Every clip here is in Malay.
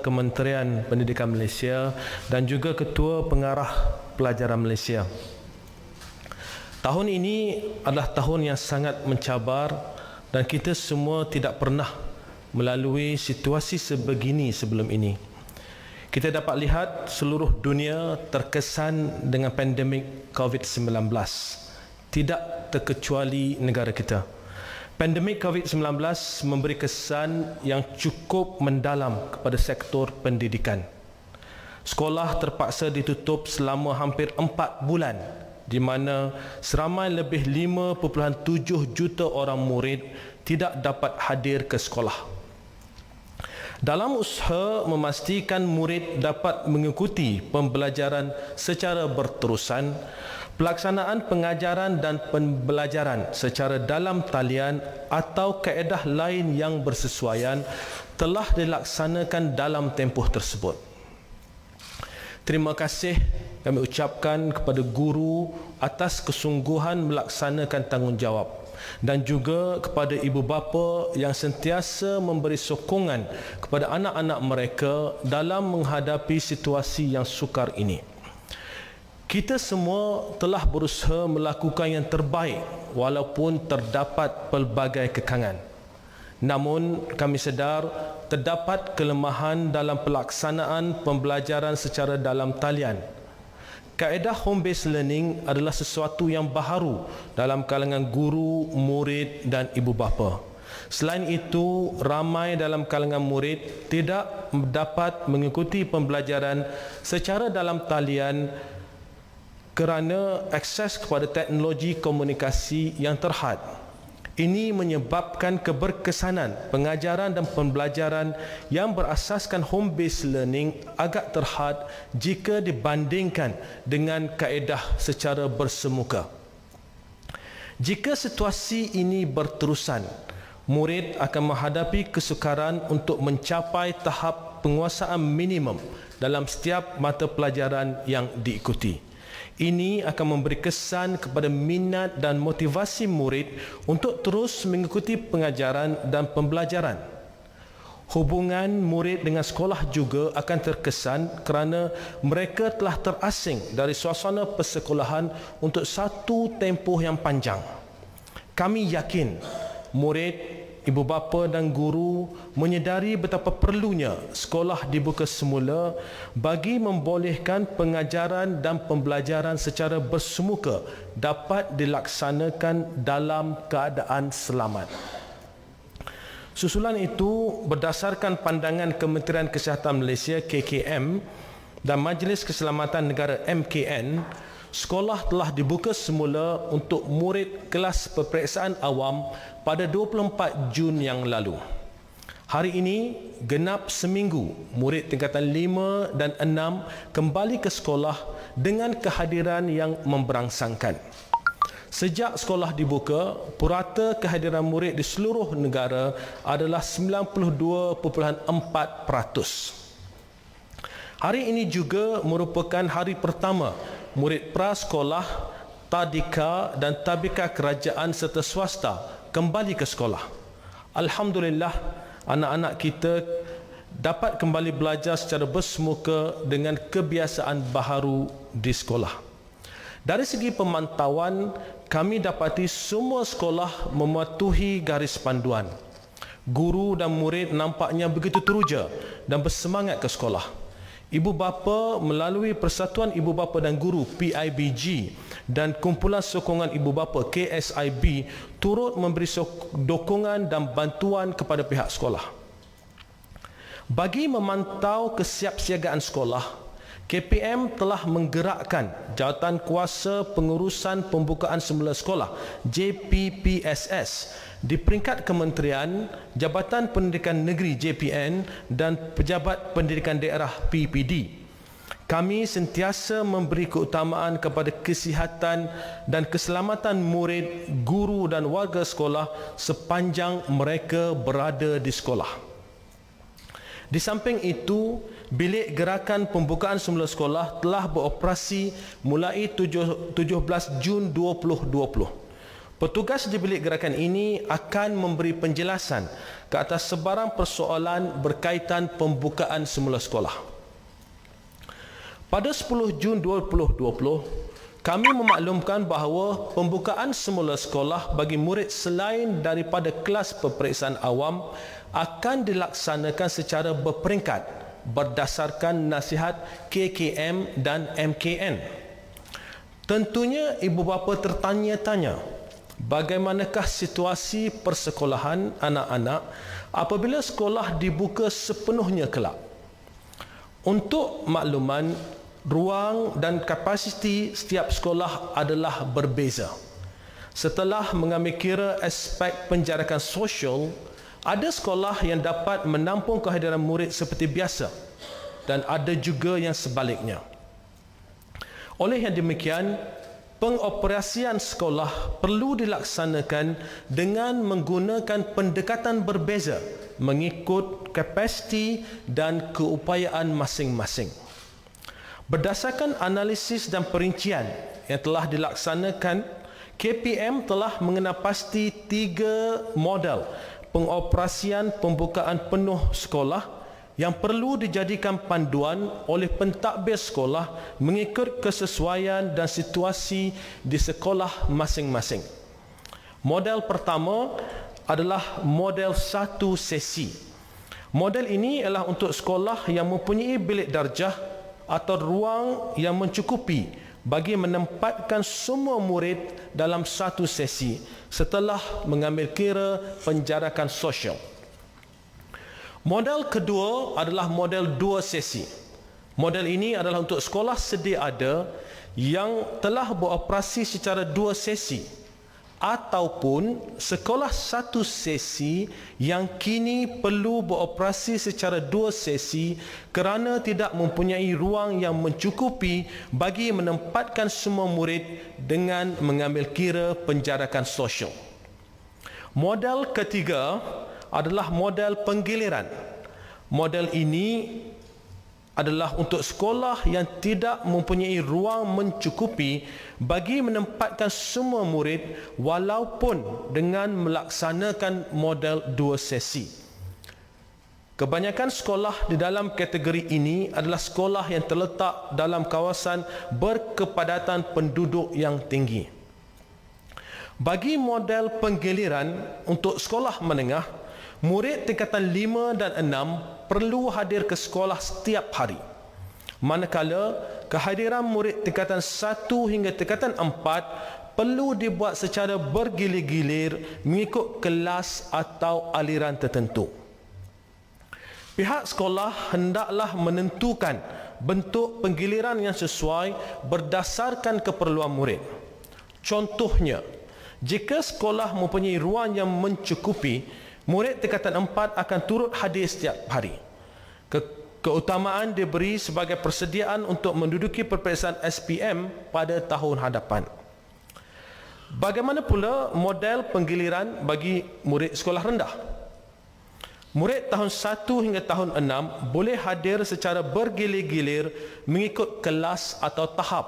Kementerian Pendidikan Malaysia dan juga Ketua Pengarah Pelajaran Malaysia. Tahun ini adalah tahun yang sangat mencabar dan kita semua tidak pernah melalui situasi sebegini sebelum ini. Kita dapat lihat seluruh dunia terkesan dengan pandemik COVID-19. Tidak terkecuali negara kita. Pandemik COVID-19 memberi kesan yang cukup mendalam kepada sektor pendidikan. Sekolah terpaksa ditutup selama hampir 4 bulan di mana seramai lebih 5.7 juta orang murid tidak dapat hadir ke sekolah. Dalam usaha memastikan murid dapat mengikuti pembelajaran secara berterusan, pelaksanaan pengajaran dan pembelajaran secara dalam talian atau kaedah lain yang bersesuaian telah dilaksanakan dalam tempoh tersebut. Terima kasih kami ucapkan kepada guru atas kesungguhan melaksanakan tanggungjawab dan juga kepada ibu bapa yang sentiasa memberi sokongan kepada anak-anak mereka dalam menghadapi situasi yang sukar ini kita semua telah berusaha melakukan yang terbaik walaupun terdapat pelbagai kekangan. Namun kami sedar terdapat kelemahan dalam pelaksanaan pembelajaran secara dalam talian. Kaedah home-based learning adalah sesuatu yang baharu dalam kalangan guru, murid dan ibu bapa. Selain itu, ramai dalam kalangan murid tidak dapat mengikuti pembelajaran secara dalam talian kerana akses kepada teknologi komunikasi yang terhad. Ini menyebabkan keberkesanan pengajaran dan pembelajaran yang berasaskan home-based learning agak terhad jika dibandingkan dengan kaedah secara bersemuka. Jika situasi ini berterusan, murid akan menghadapi kesukaran untuk mencapai tahap penguasaan minimum dalam setiap mata pelajaran yang diikuti. Ini akan memberi kesan kepada minat dan motivasi murid untuk terus mengikuti pengajaran dan pembelajaran. Hubungan murid dengan sekolah juga akan terkesan kerana mereka telah terasing dari suasana persekolahan untuk satu tempoh yang panjang. Kami yakin murid ibu bapa dan guru menyedari betapa perlunya sekolah dibuka semula bagi membolehkan pengajaran dan pembelajaran secara bersemuka dapat dilaksanakan dalam keadaan selamat. Susulan itu berdasarkan pandangan Kementerian Kesihatan Malaysia KKM dan Majlis Keselamatan Negara MKN sekolah telah dibuka semula untuk murid kelas peperiksaan awam pada 24 Jun yang lalu. Hari ini, genap seminggu, murid tingkatan 5 dan 6 kembali ke sekolah dengan kehadiran yang memberangsangkan. Sejak sekolah dibuka, purata kehadiran murid di seluruh negara adalah 92.4%. Hari ini juga merupakan hari pertama murid prasekolah, tadika dan tabika kerajaan serta swasta kembali ke sekolah. Alhamdulillah, anak-anak kita dapat kembali belajar secara bersemuka dengan kebiasaan baharu di sekolah. Dari segi pemantauan, kami dapati semua sekolah mematuhi garis panduan. Guru dan murid nampaknya begitu teruja dan bersemangat ke sekolah. Ibu bapa melalui Persatuan Ibu Bapa dan Guru PIBG dan kumpulan sokongan ibu bapa KSIB turut memberi sokongan dan bantuan kepada pihak sekolah. Bagi memantau kesiapsiagaan sekolah, KPM telah menggerakkan jawatan kuasa pengurusan pembukaan semula sekolah JPPSS di peringkat kementerian Jabatan Pendidikan Negeri JPN dan Pejabat Pendidikan Daerah PPD. Kami sentiasa memberi keutamaan kepada kesihatan dan keselamatan murid, guru dan warga sekolah sepanjang mereka berada di sekolah. Di samping itu, bilik gerakan pembukaan semula sekolah telah beroperasi mulai 17 Jun 2020. Petugas di bilik gerakan ini akan memberi penjelasan ke atas sebarang persoalan berkaitan pembukaan semula sekolah. Pada 10 Jun 2020, kami memaklumkan bahawa pembukaan semula sekolah bagi murid selain daripada kelas peperiksaan awam akan dilaksanakan secara berperingkat berdasarkan nasihat KKM dan MKN. Tentunya ibu bapa tertanya-tanya bagaimanakah situasi persekolahan anak-anak apabila sekolah dibuka sepenuhnya kelak. Untuk makluman, ruang dan kapasiti setiap sekolah adalah berbeza. Setelah mengambil kira aspek penjarakan sosial, ada sekolah yang dapat menampung kehadiran murid seperti biasa dan ada juga yang sebaliknya. Oleh yang demikian, pengoperasian sekolah perlu dilaksanakan dengan menggunakan pendekatan berbeza mengikut kapasiti dan keupayaan masing-masing. Berdasarkan analisis dan perincian yang telah dilaksanakan, KPM telah mengenapasti tiga model pengoperasian pembukaan penuh sekolah yang perlu dijadikan panduan oleh pentadbir sekolah mengikut kesesuaian dan situasi di sekolah masing-masing. Model pertama adalah model satu sesi. Model ini adalah untuk sekolah yang mempunyai bilik darjah atau ruang yang mencukupi bagi menempatkan semua murid dalam satu sesi setelah mengambil kira penjarakan sosial. Model kedua adalah model dua sesi. Model ini adalah untuk sekolah sedia ada yang telah beroperasi secara dua sesi ataupun sekolah satu sesi yang kini perlu beroperasi secara dua sesi kerana tidak mempunyai ruang yang mencukupi bagi menempatkan semua murid dengan mengambil kira penjarakan sosial. Model ketiga adalah model penggiliran. Model ini adalah untuk sekolah yang tidak mempunyai ruang mencukupi bagi menempatkan semua murid walaupun dengan melaksanakan model dua sesi. Kebanyakan sekolah di dalam kategori ini adalah sekolah yang terletak dalam kawasan berkepadatan penduduk yang tinggi. Bagi model penggiliran untuk sekolah menengah, murid tingkatan 5 dan perlu hadir ke sekolah setiap hari. Manakala kehadiran murid tingkatan 1 hingga tingkatan 4 perlu dibuat secara bergilir-gilir mengikut kelas atau aliran tertentu. Pihak sekolah hendaklah menentukan bentuk penggiliran yang sesuai berdasarkan keperluan murid. Contohnya, jika sekolah mempunyai ruang yang mencukupi, Murid tingkatan empat akan turut hadir setiap hari. Ke keutamaan diberi sebagai persediaan untuk menduduki perperiksaan SPM pada tahun hadapan. Bagaimana pula model penggiliran bagi murid sekolah rendah? Murid tahun 1 hingga tahun 6 boleh hadir secara bergilir-gilir mengikut kelas atau tahap.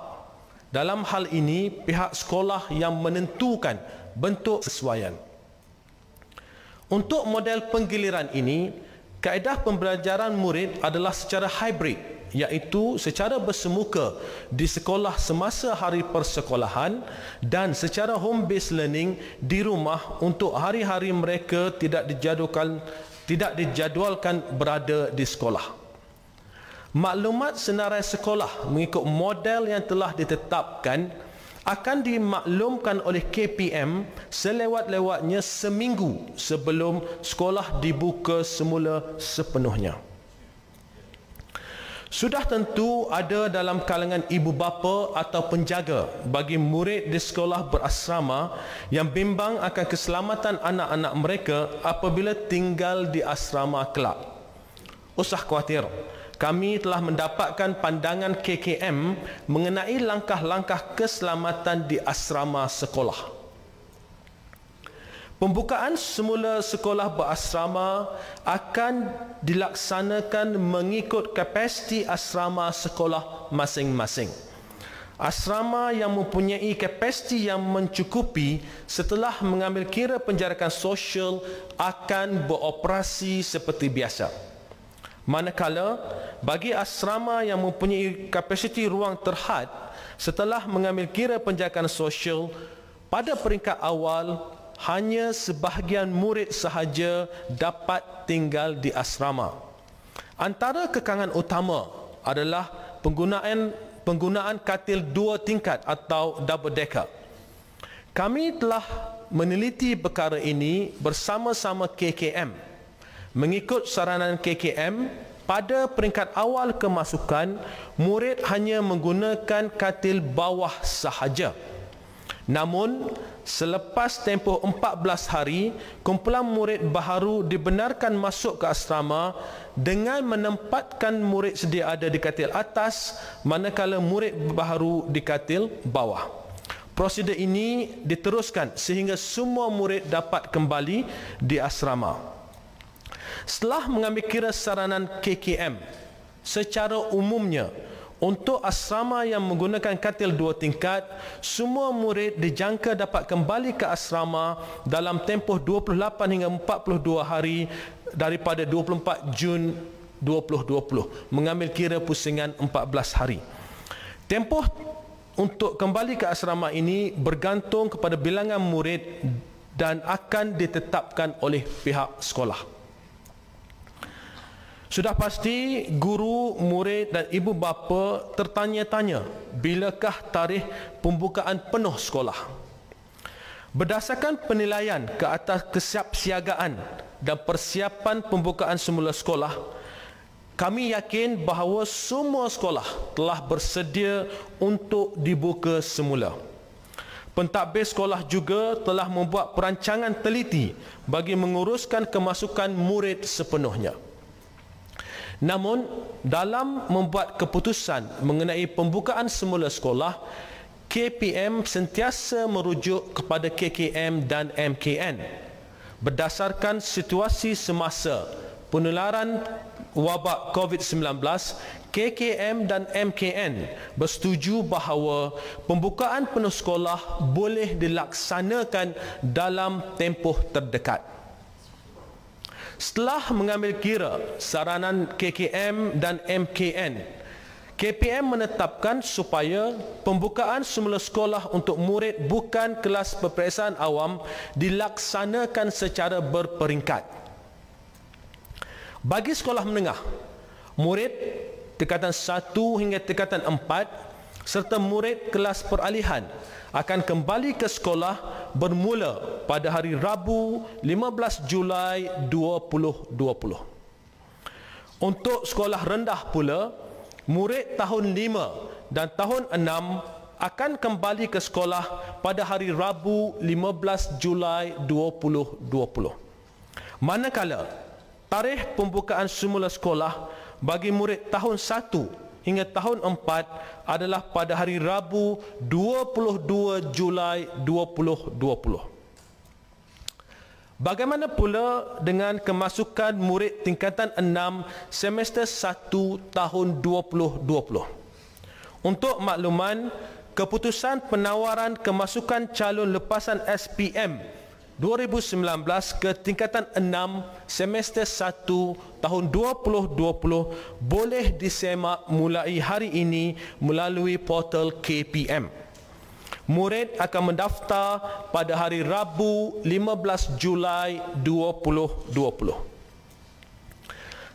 Dalam hal ini, pihak sekolah yang menentukan bentuk sesuaian. Untuk model penggiliran ini, kaedah pembelajaran murid adalah secara hybrid iaitu secara bersemuka di sekolah semasa hari persekolahan dan secara home-based learning di rumah untuk hari-hari mereka tidak dijadualkan tidak dijadualkan berada di sekolah. Maklumat senarai sekolah mengikut model yang telah ditetapkan akan dimaklumkan oleh KPM selewat-lewatnya seminggu sebelum sekolah dibuka semula sepenuhnya. Sudah tentu ada dalam kalangan ibu bapa atau penjaga bagi murid di sekolah berasrama yang bimbang akan keselamatan anak-anak mereka apabila tinggal di asrama kelak. Usah khawatir kami telah mendapatkan pandangan KKM mengenai langkah-langkah keselamatan di asrama sekolah. Pembukaan semula sekolah berasrama akan dilaksanakan mengikut kapasiti asrama sekolah masing-masing. Asrama yang mempunyai kapasiti yang mencukupi setelah mengambil kira penjarakan sosial akan beroperasi seperti biasa. Manakala bagi asrama yang mempunyai kapasiti ruang terhad setelah mengambil kira penjagaan sosial pada peringkat awal hanya sebahagian murid sahaja dapat tinggal di asrama. Antara kekangan utama adalah penggunaan penggunaan katil dua tingkat atau double decker. Kami telah meneliti perkara ini bersama-sama KKM. Mengikut saranan KKM, pada peringkat awal kemasukan, murid hanya menggunakan katil bawah sahaja. Namun, selepas tempoh 14 hari, kumpulan murid baharu dibenarkan masuk ke asrama dengan menempatkan murid sedia ada di katil atas manakala murid baharu di katil bawah. Prosedur ini diteruskan sehingga semua murid dapat kembali di asrama. Setelah mengambil kira saranan KKM secara umumnya untuk asrama yang menggunakan katil dua tingkat, semua murid dijangka dapat kembali ke asrama dalam tempoh 28 hingga 42 hari daripada 24 Jun 2020 mengambil kira pusingan 14 hari. Tempoh untuk kembali ke asrama ini bergantung kepada bilangan murid dan akan ditetapkan oleh pihak sekolah. Sudah pasti guru, murid dan ibu bapa tertanya-tanya bilakah tarikh pembukaan penuh sekolah. Berdasarkan penilaian ke atas kesiapsiagaan dan persiapan pembukaan semula sekolah, kami yakin bahawa semua sekolah telah bersedia untuk dibuka semula. Pentadbir sekolah juga telah membuat perancangan teliti bagi menguruskan kemasukan murid sepenuhnya. Namun dalam membuat keputusan mengenai pembukaan semula sekolah, KPM sentiasa merujuk kepada KKM dan MKN berdasarkan situasi semasa penularan wabak COVID-19 KKM dan MKN bersetuju bahawa pembukaan penuh sekolah boleh dilaksanakan dalam tempoh terdekat. Setelah mengambil kira saranan KKM dan MKN, KPM menetapkan supaya pembukaan semula sekolah untuk murid bukan kelas peperiksaan awam dilaksanakan secara berperingkat. Bagi sekolah menengah, murid tingkatan 1 hingga tingkatan 4 serta murid kelas peralihan akan kembali ke sekolah bermula pada hari Rabu 15 Julai 2020. Untuk sekolah rendah pula, murid tahun 5 dan tahun 6 akan kembali ke sekolah pada hari Rabu 15 Julai 2020. Manakala, tarikh pembukaan semula sekolah bagi murid tahun hingga tahun 4 adalah pada hari Rabu 22 Julai 2020. Bagaimana pula dengan kemasukan murid tingkatan 6 semester 1 tahun 2020? Untuk makluman, keputusan penawaran kemasukan calon lepasan SPM 2019 ke tingkatan 6 semester 1 tahun 2020 boleh disemak mulai hari ini melalui portal KPM. Murid akan mendaftar pada hari Rabu 15 Julai 2020.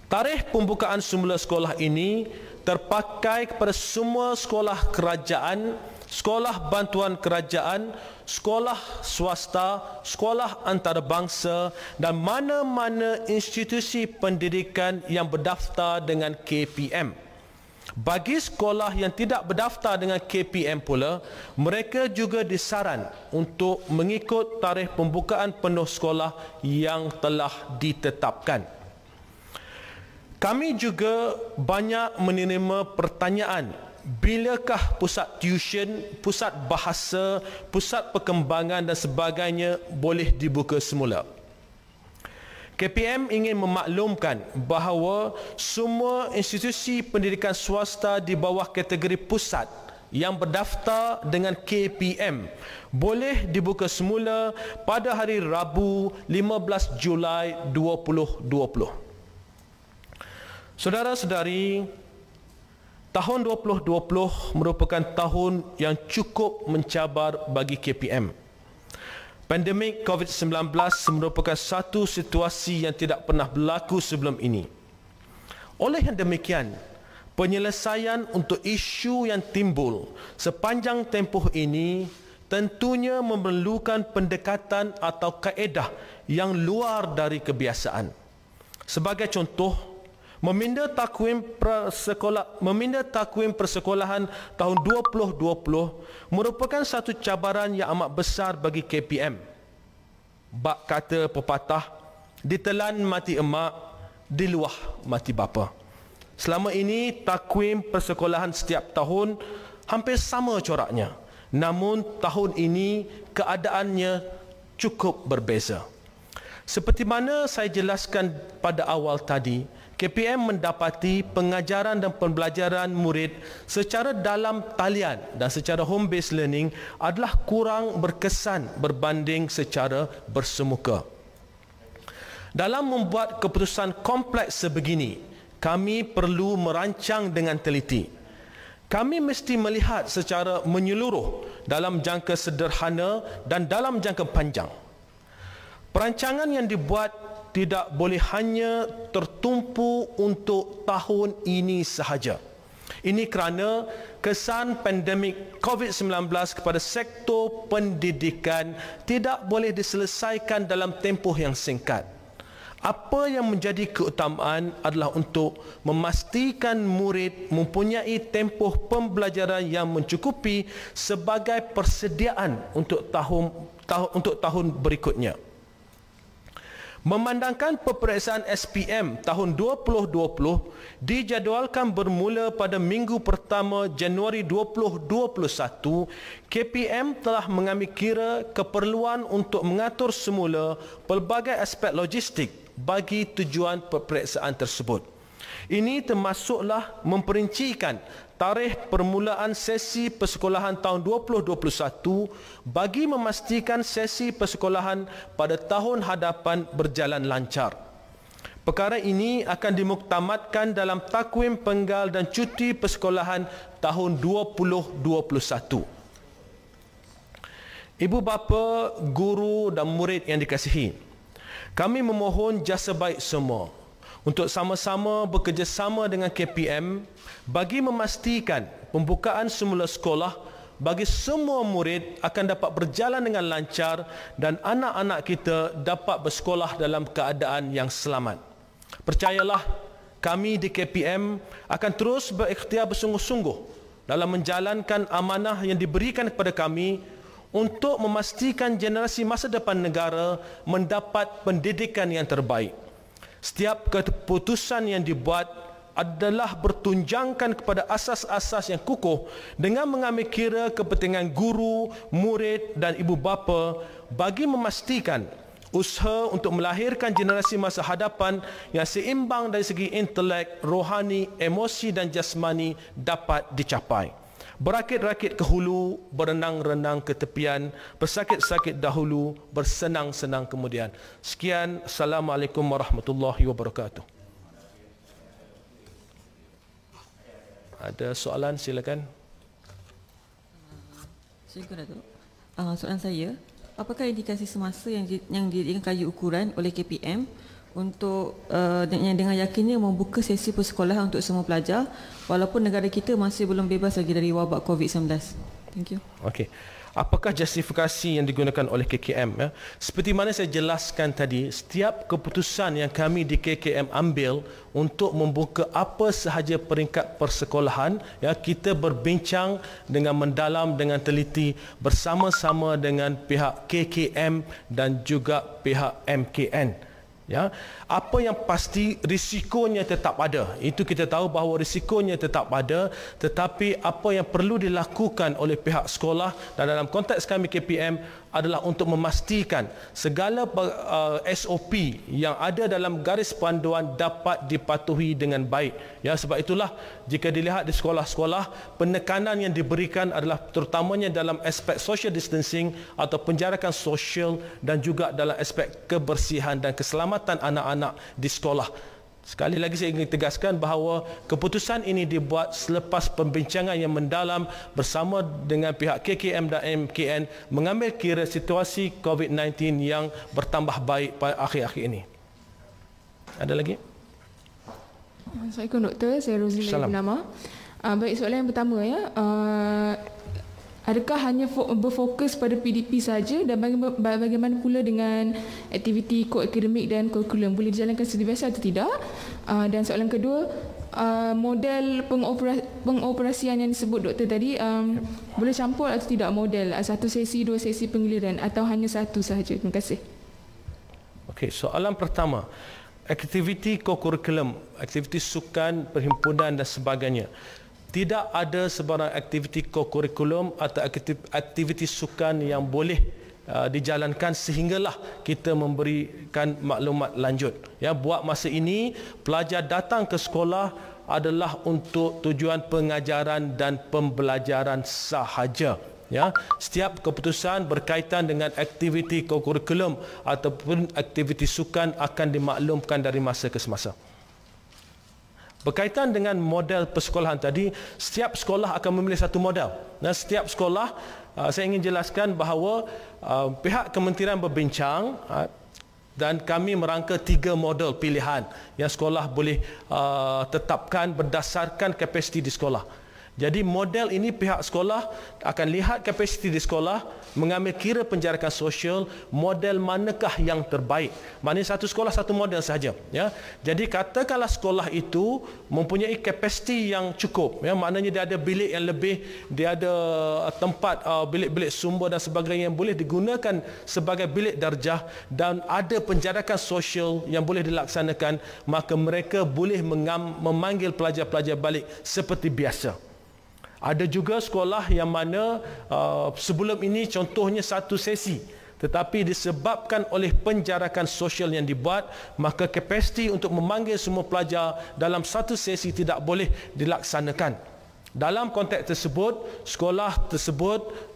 Tarikh pembukaan semula sekolah ini terpakai kepada semua sekolah kerajaan sekolah bantuan kerajaan, sekolah swasta, sekolah antarabangsa dan mana-mana institusi pendidikan yang berdaftar dengan KPM. Bagi sekolah yang tidak berdaftar dengan KPM pula, mereka juga disaran untuk mengikut tarikh pembukaan penuh sekolah yang telah ditetapkan. Kami juga banyak menerima pertanyaan bilakah pusat tuition, pusat bahasa, pusat perkembangan dan sebagainya boleh dibuka semula. KPM ingin memaklumkan bahawa semua institusi pendidikan swasta di bawah kategori pusat yang berdaftar dengan KPM boleh dibuka semula pada hari Rabu 15 Julai 2020. Saudara-saudari, Tahun 2020 merupakan tahun yang cukup mencabar bagi KPM. Pandemik COVID-19 merupakan satu situasi yang tidak pernah berlaku sebelum ini. Oleh yang demikian, penyelesaian untuk isu yang timbul sepanjang tempoh ini tentunya memerlukan pendekatan atau kaedah yang luar dari kebiasaan. Sebagai contoh, meminda takwim persekolah meminda takwim persekolahan tahun 2020 merupakan satu cabaran yang amat besar bagi KPM bak kata pepatah ditelan mati emak diluah mati bapa selama ini takwim persekolahan setiap tahun hampir sama coraknya namun tahun ini keadaannya cukup berbeza seperti mana saya jelaskan pada awal tadi, KPM mendapati pengajaran dan pembelajaran murid secara dalam talian dan secara home-based learning adalah kurang berkesan berbanding secara bersemuka. Dalam membuat keputusan kompleks sebegini, kami perlu merancang dengan teliti. Kami mesti melihat secara menyeluruh dalam jangka sederhana dan dalam jangka panjang. Perancangan yang dibuat tidak boleh hanya tertumpu untuk tahun ini sahaja. Ini kerana kesan pandemik COVID-19 kepada sektor pendidikan tidak boleh diselesaikan dalam tempoh yang singkat. Apa yang menjadi keutamaan adalah untuk memastikan murid mempunyai tempoh pembelajaran yang mencukupi sebagai persediaan untuk tahun, tahun untuk tahun berikutnya. Memandangkan peperiksaan SPM tahun 2020 dijadualkan bermula pada minggu pertama Januari 2021, KPM telah mengambil kira keperluan untuk mengatur semula pelbagai aspek logistik bagi tujuan peperiksaan tersebut. Ini termasuklah memperincikan tarikh permulaan sesi persekolahan tahun 2021 bagi memastikan sesi persekolahan pada tahun hadapan berjalan lancar. Perkara ini akan dimuktamadkan dalam takwim penggal dan cuti persekolahan tahun 2021. Ibu bapa, guru dan murid yang dikasihi, kami memohon jasa baik semua untuk sama-sama bekerjasama dengan KPM bagi memastikan pembukaan semula sekolah bagi semua murid akan dapat berjalan dengan lancar dan anak-anak kita dapat bersekolah dalam keadaan yang selamat. Percayalah kami di KPM akan terus berikhtiar bersungguh-sungguh dalam menjalankan amanah yang diberikan kepada kami untuk memastikan generasi masa depan negara mendapat pendidikan yang terbaik setiap keputusan yang dibuat adalah bertunjangkan kepada asas-asas yang kukuh dengan mengambil kira kepentingan guru, murid dan ibu bapa bagi memastikan usaha untuk melahirkan generasi masa hadapan yang seimbang dari segi intelek, rohani, emosi dan jasmani dapat dicapai. Berakit-rakit ke hulu, berenang-renang ke tepian, bersakit-sakit dahulu, bersenang-senang kemudian. Sekian, Assalamualaikum warahmatullahi wabarakatuh. Ada soalan silakan. Silakan ah, soalan saya, apakah indikasi semasa yang yang dijadikan kayu ukuran oleh KPM untuk uh, yang dengan yakinnya membuka sesi persekolahan untuk semua pelajar walaupun negara kita masih belum bebas lagi dari wabak COVID-19. Thank you. Okay, Apakah justifikasi yang digunakan oleh KKM ya? Seperti mana saya jelaskan tadi, setiap keputusan yang kami di KKM ambil untuk membuka apa sahaja peringkat persekolahan, ya kita berbincang dengan mendalam dengan teliti bersama-sama dengan pihak KKM dan juga pihak MKN ya apa yang pasti risikonya tetap ada itu kita tahu bahawa risikonya tetap ada tetapi apa yang perlu dilakukan oleh pihak sekolah dan dalam konteks kami KPM adalah untuk memastikan segala uh, SOP yang ada dalam garis panduan dapat dipatuhi dengan baik. Ya sebab itulah jika dilihat di sekolah-sekolah penekanan yang diberikan adalah terutamanya dalam aspek social distancing atau penjarakan sosial dan juga dalam aspek kebersihan dan keselamatan anak-anak di sekolah. Sekali lagi saya ingin tegaskan bahawa keputusan ini dibuat selepas pembincangan yang mendalam bersama dengan pihak KKM dan MKN mengambil kira situasi COVID-19 yang bertambah baik pada akhir-akhir ini. Ada lagi? Assalamualaikum Doktor, saya Rosli Nama. Ah, baik, soalan yang pertama ya. Ah, Adakah hanya berfokus pada PDP saja dan bagaimana pula dengan aktiviti co-academic dan kurikulum boleh dijalankan seperti biasa atau tidak? Ah, dan soalan kedua, ah, model pengoperasian yang disebut doktor tadi um, ya. boleh campur atau tidak model ah, satu sesi, dua sesi pengiliran atau hanya satu sahaja? Terima kasih. Okey, soalan pertama, aktiviti co-curriculum, aktiviti sukan, perhimpunan dan sebagainya tidak ada sebarang aktiviti kokurikulum atau aktiviti, aktiviti sukan yang boleh uh, dijalankan sehinggalah kita memberikan maklumat lanjut. Ya, buat masa ini pelajar datang ke sekolah adalah untuk tujuan pengajaran dan pembelajaran sahaja ya setiap keputusan berkaitan dengan aktiviti kokurikulum ataupun aktiviti sukan akan dimaklumkan dari masa ke semasa Berkaitan dengan model persekolahan tadi, setiap sekolah akan memilih satu model. Nah, setiap sekolah ah, saya ingin jelaskan bahawa ah, pihak kementerian berbincang ah, dan kami merangka tiga model pilihan yang sekolah boleh tetapkan berdasarkan kapasiti di sekolah. Jadi model ini pihak sekolah akan lihat kapasiti di sekolah, mengambil kira penjarakan sosial, model manakah yang terbaik. Maknanya satu sekolah satu model sahaja. Ya. Jadi katakanlah sekolah itu mempunyai kapasiti yang cukup. Ya. Maknanya dia ada bilik yang lebih, dia ada uh, tempat uh, bilik-bilik sumber dan sebagainya yang boleh digunakan sebagai bilik darjah dan ada penjarakan sosial yang boleh dilaksanakan maka mereka boleh memanggil pelajar-pelajar balik seperti biasa. Ada juga sekolah yang mana uh, sebelum ini contohnya satu sesi tetapi disebabkan oleh penjarakan sosial yang dibuat maka kapasiti untuk memanggil semua pelajar dalam satu sesi tidak boleh dilaksanakan. Dalam konteks tersebut, sekolah tersebut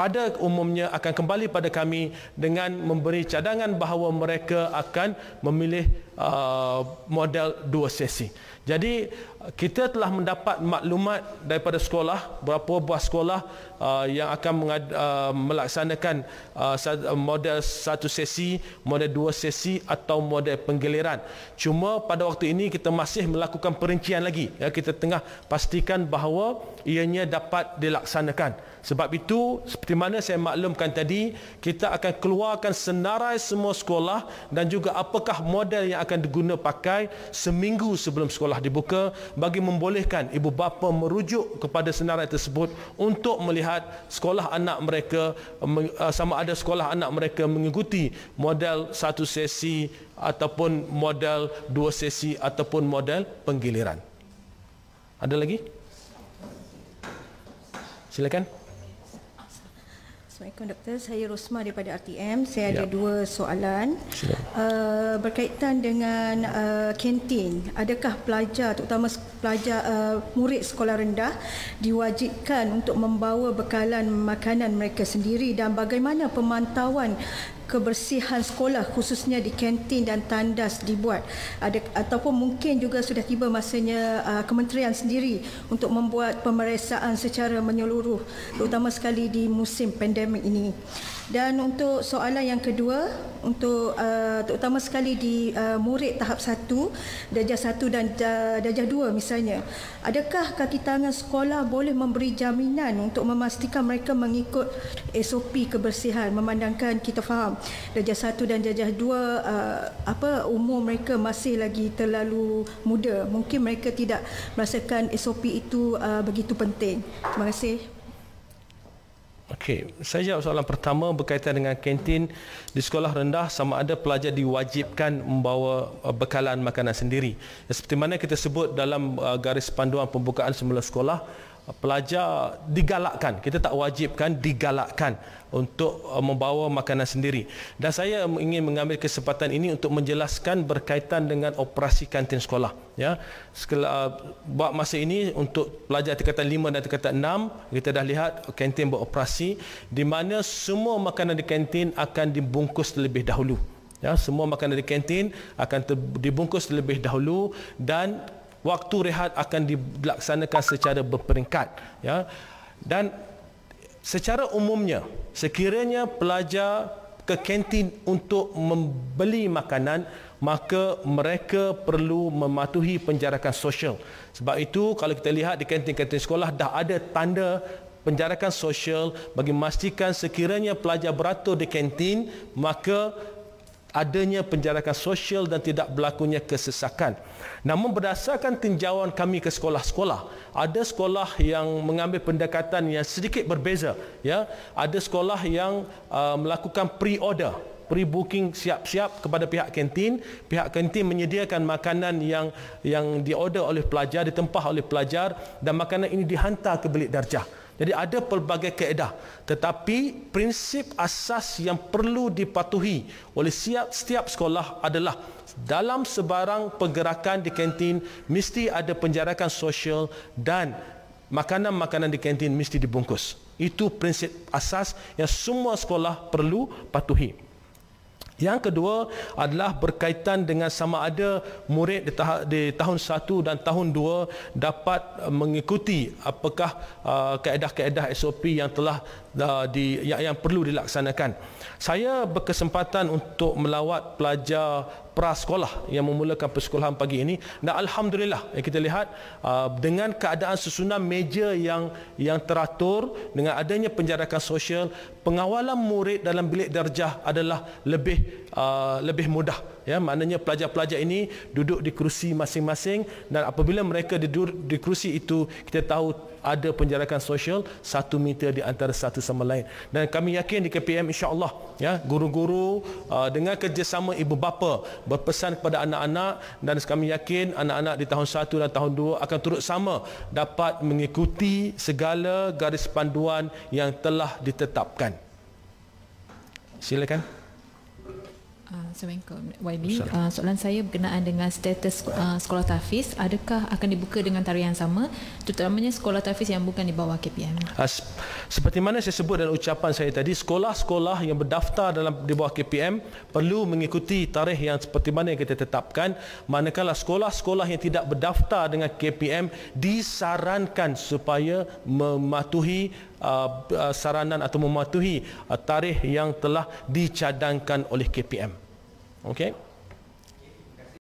pada umumnya akan kembali pada kami dengan memberi cadangan bahawa mereka akan memilih uh, model dua sesi. Jadi kita telah mendapat maklumat daripada sekolah berapa buah sekolah uh, yang akan uh, melaksanakan uh, model satu sesi, model dua sesi atau model penggeliran. Cuma pada waktu ini kita masih melakukan perincian lagi. Ya, kita tengah pastikan bahawa ianya dapat dilaksanakan. Sebab itu seperti mana saya maklumkan tadi kita akan keluarkan senarai semua sekolah dan juga apakah model yang akan diguna pakai seminggu sebelum sekolah dibuka bagi membolehkan ibu bapa merujuk kepada senarai tersebut untuk melihat sekolah anak mereka eh, eh, sama ada sekolah anak mereka mengikuti model satu sesi ataupun model dua sesi ataupun model penggiliran. Ada lagi? Silakan. Assalamualaikum Doktor, saya Rosma daripada RTM Saya ya. ada dua soalan uh, Berkaitan dengan uh, kantin Adakah pelajar, terutama pelajar uh, murid sekolah rendah Diwajibkan untuk membawa bekalan makanan mereka sendiri Dan bagaimana pemantauan kebersihan sekolah khususnya di kantin dan tandas dibuat ada ataupun mungkin juga sudah tiba masanya uh, kementerian sendiri untuk membuat pemeriksaan secara menyeluruh terutama sekali di musim pandemik ini dan untuk soalan yang kedua, untuk uh, terutama sekali di uh, murid tahap 1, darjah 1 dan eh, darjah 2 misalnya, adakah kaki tangan sekolah boleh memberi jaminan untuk memastikan mereka mengikut SOP kebersihan memandangkan kita faham darjah 1 dan darjah 2 uh, apa umur mereka masih lagi terlalu muda, mungkin mereka tidak merasakan SOP itu uh, begitu penting. Terima kasih. Okey, saya jawab soalan pertama berkaitan dengan kantin di sekolah rendah sama ada pelajar diwajibkan membawa uh, bekalan makanan sendiri. Seperti mana kita sebut dalam uh, garis panduan pembukaan semula sekolah, Eh, pelajar digalakkan kita tak wajibkan digalakkan untuk eh, membawa makanan sendiri dan saya ingin mengambil kesempatan ini untuk menjelaskan berkaitan dengan operasi kantin sekolah ya eh, buat masa ini untuk pelajar tingkatan 5 dan tingkatan 6 kita dah lihat kantin beroperasi di mana semua makanan di kantin akan dibungkus terlebih dahulu ya semua makanan di kantin akan dibungkus terlebih dahulu dan waktu rehat akan dilaksanakan secara berperingkat ya dan secara umumnya sekiranya pelajar ke kantin untuk membeli makanan maka mereka perlu mematuhi penjarakan sosial sebab itu kalau kita lihat di kantin-kantin sekolah dah ada tanda penjarakan sosial bagi memastikan sekiranya pelajar beratur di kantin maka adanya penjarakan sosial dan tidak berlakunya kesesakan. Namun berdasarkan tinjauan kami ke sekolah-sekolah, ada sekolah yang mengambil pendekatan yang sedikit berbeza. Ya, Ada sekolah yang uh, melakukan pre-order, pre-booking siap-siap kepada pihak kantin. Pihak kantin menyediakan makanan yang yang diorder oleh pelajar, ditempah oleh pelajar dan makanan ini dihantar ke bilik darjah. Jadi ada pelbagai kaedah tetapi prinsip asas yang perlu dipatuhi oleh setiap sekolah adalah dalam sebarang pergerakan di kantin mesti ada penjarakan sosial dan makanan-makanan di kantin mesti dibungkus. Itu prinsip asas yang semua sekolah perlu patuhi. Yang kedua adalah berkaitan dengan sama ada murid di, tahun 1 dan tahun 2 dapat mengikuti apakah uh, kaedah-kaedah SOP yang telah uh, di yang, yang perlu dilaksanakan. Saya berkesempatan untuk melawat pelajar prasekolah yang memulakan persekolahan pagi ini dan alhamdulillah yang kita lihat uh, dengan keadaan susunan meja yang yang teratur dengan adanya penjarakan sosial, pengawalan murid dalam bilik darjah adalah lebih uh, lebih mudah ya maknanya pelajar-pelajar ini duduk di kerusi masing-masing dan apabila mereka duduk di kerusi itu kita tahu ada penjarakan sosial satu meter di antara satu sama lain dan kami yakin di KPM insyaAllah ya guru-guru uh, dengan kerjasama ibu bapa berpesan kepada anak-anak dan kami yakin anak-anak di tahun satu dan tahun dua akan turut sama dapat mengikuti segala garis panduan yang telah ditetapkan silakan Ah, Assalamualaikum YB. Uh, ah, soalan saya berkenaan dengan status uh, sekolah tahfiz, adakah akan dibuka dengan tarikh yang sama terutamanya sekolah tahfiz yang bukan di bawah KPM? Uh, seperti mana saya sebut dalam ucapan saya tadi, sekolah-sekolah yang berdaftar dalam di bawah KPM perlu mengikuti tarikh yang seperti mana yang kita tetapkan. Manakala sekolah-sekolah yang tidak berdaftar dengan KPM disarankan supaya mematuhi Uh, uh, saranan atau mematuhi uh, tarikh yang telah dicadangkan oleh KPM. Okey.